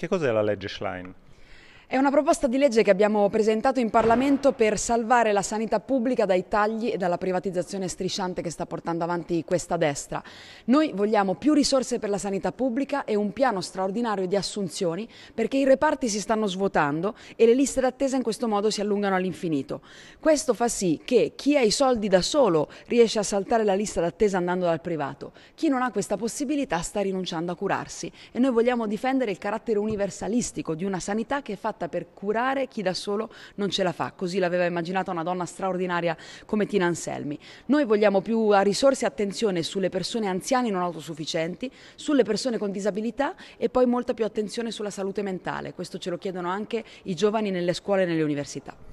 Che cos'è la legge Schlein? È una proposta di legge che abbiamo presentato in Parlamento per salvare la sanità pubblica dai tagli e dalla privatizzazione strisciante che sta portando avanti questa destra. Noi vogliamo più risorse per la sanità pubblica e un piano straordinario di assunzioni perché i reparti si stanno svuotando e le liste d'attesa in questo modo si allungano all'infinito. Questo fa sì che chi ha i soldi da solo riesce a saltare la lista d'attesa andando dal privato. Chi non ha questa possibilità sta rinunciando a curarsi e noi vogliamo difendere il carattere universalistico di una sanità che è fatta fatta per curare chi da solo non ce la fa, così l'aveva immaginata una donna straordinaria come Tina Anselmi. Noi vogliamo più risorse e attenzione sulle persone anziane non autosufficienti, sulle persone con disabilità e poi molta più attenzione sulla salute mentale. Questo ce lo chiedono anche i giovani nelle scuole e nelle università.